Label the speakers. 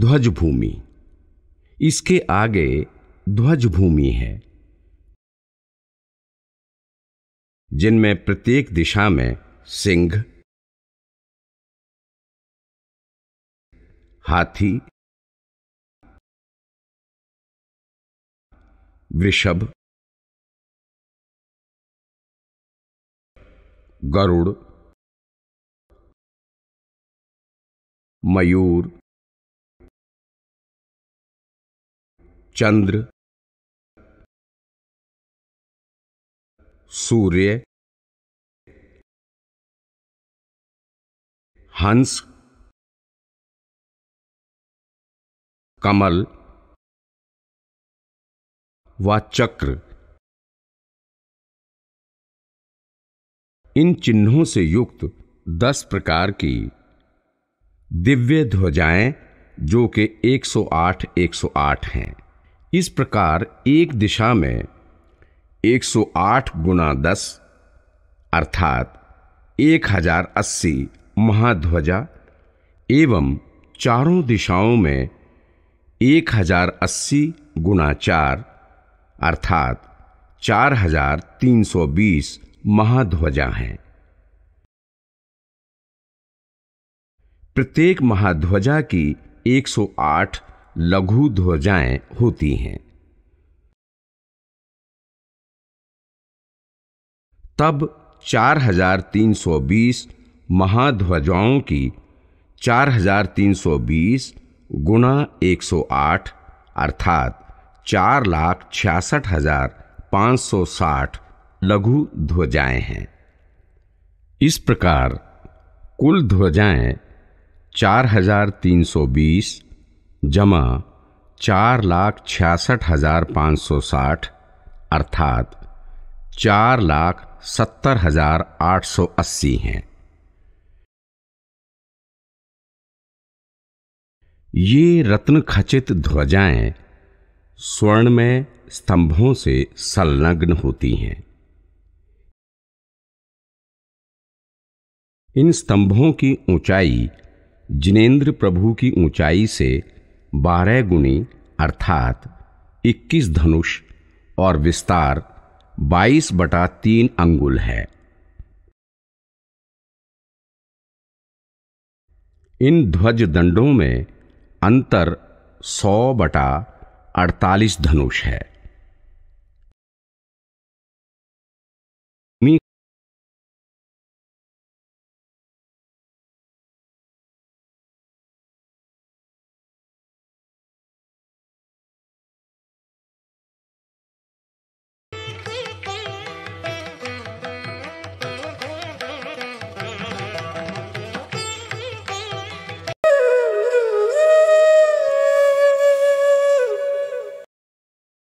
Speaker 1: ध्वज भूमि इसके आगे ध्वज भूमि है जिनमें प्रत्येक दिशा में सिंह
Speaker 2: हाथी वृषभ गरुड़ मयूर चंद्र सूर्य हंस कमल व चक्र
Speaker 1: इन चिन्हों से युक्त दस प्रकार की दिव्य ध्वजाएं जो कि 108 108 हैं इस प्रकार एक दिशा में 108 गुना दस अर्थात एक हजार अस्सी महाध्वजा एवं चारों दिशाओं में एक हजार अस्सी गुना चार अर्थात चार हजार तीन सौ बीस महाध्वजा हैं प्रत्येक महाध्वजा की 108 लघु ध्वजाएं होती हैं तब 4320 महाध्वजाओं की 4320 गुणा 108 अर्थात चार लाख छियासठ हजार पांच सौ साठ लघु ध्वजाएं हैं इस प्रकार कुल ध्वजाएं 4320 जमा चार लाख छियासठ हजार पाँच सौ साठ अर्थात चार लाख सत्तर हजार आठ सौ अस्सी हैं ये रत्न खचित ध्वजाएं स्वर्ण में स्तंभों से संलग्न होती हैं इन स्तंभों की ऊंचाई जिनेन्द्र प्रभु की ऊंचाई से बारह गुणी अर्थात इक्कीस धनुष और विस्तार बाईस बटा तीन अंगुल है इन ध्वज दंडों में अंतर सौ बटा अड़तालीस धनुष है